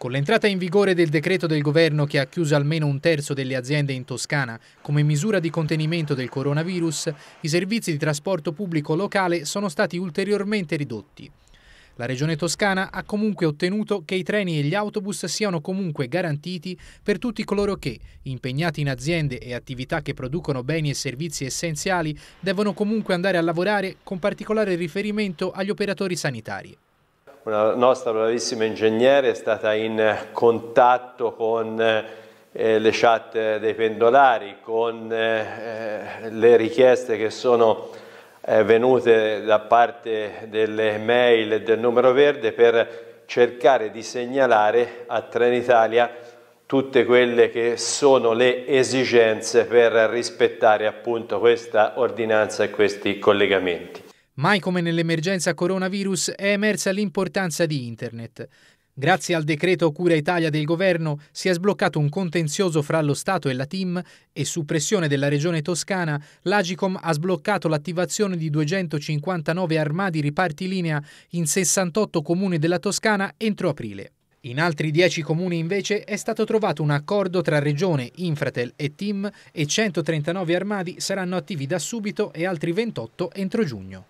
Con l'entrata in vigore del decreto del governo che ha chiuso almeno un terzo delle aziende in Toscana come misura di contenimento del coronavirus, i servizi di trasporto pubblico locale sono stati ulteriormente ridotti. La Regione Toscana ha comunque ottenuto che i treni e gli autobus siano comunque garantiti per tutti coloro che, impegnati in aziende e attività che producono beni e servizi essenziali, devono comunque andare a lavorare con particolare riferimento agli operatori sanitari una nostra bravissima ingegnere è stata in contatto con eh, le chat dei pendolari, con eh, le richieste che sono eh, venute da parte delle mail e del numero verde per cercare di segnalare a Trenitalia tutte quelle che sono le esigenze per rispettare appunto questa ordinanza e questi collegamenti. Mai come nell'emergenza coronavirus è emersa l'importanza di Internet. Grazie al decreto Cura Italia del governo si è sbloccato un contenzioso fra lo Stato e la TIM e su pressione della Regione Toscana l'Agicom ha sbloccato l'attivazione di 259 armadi ripartilinea in 68 comuni della Toscana entro aprile. In altri 10 comuni invece è stato trovato un accordo tra Regione, Infratel e TIM e 139 armadi saranno attivi da subito e altri 28 entro giugno.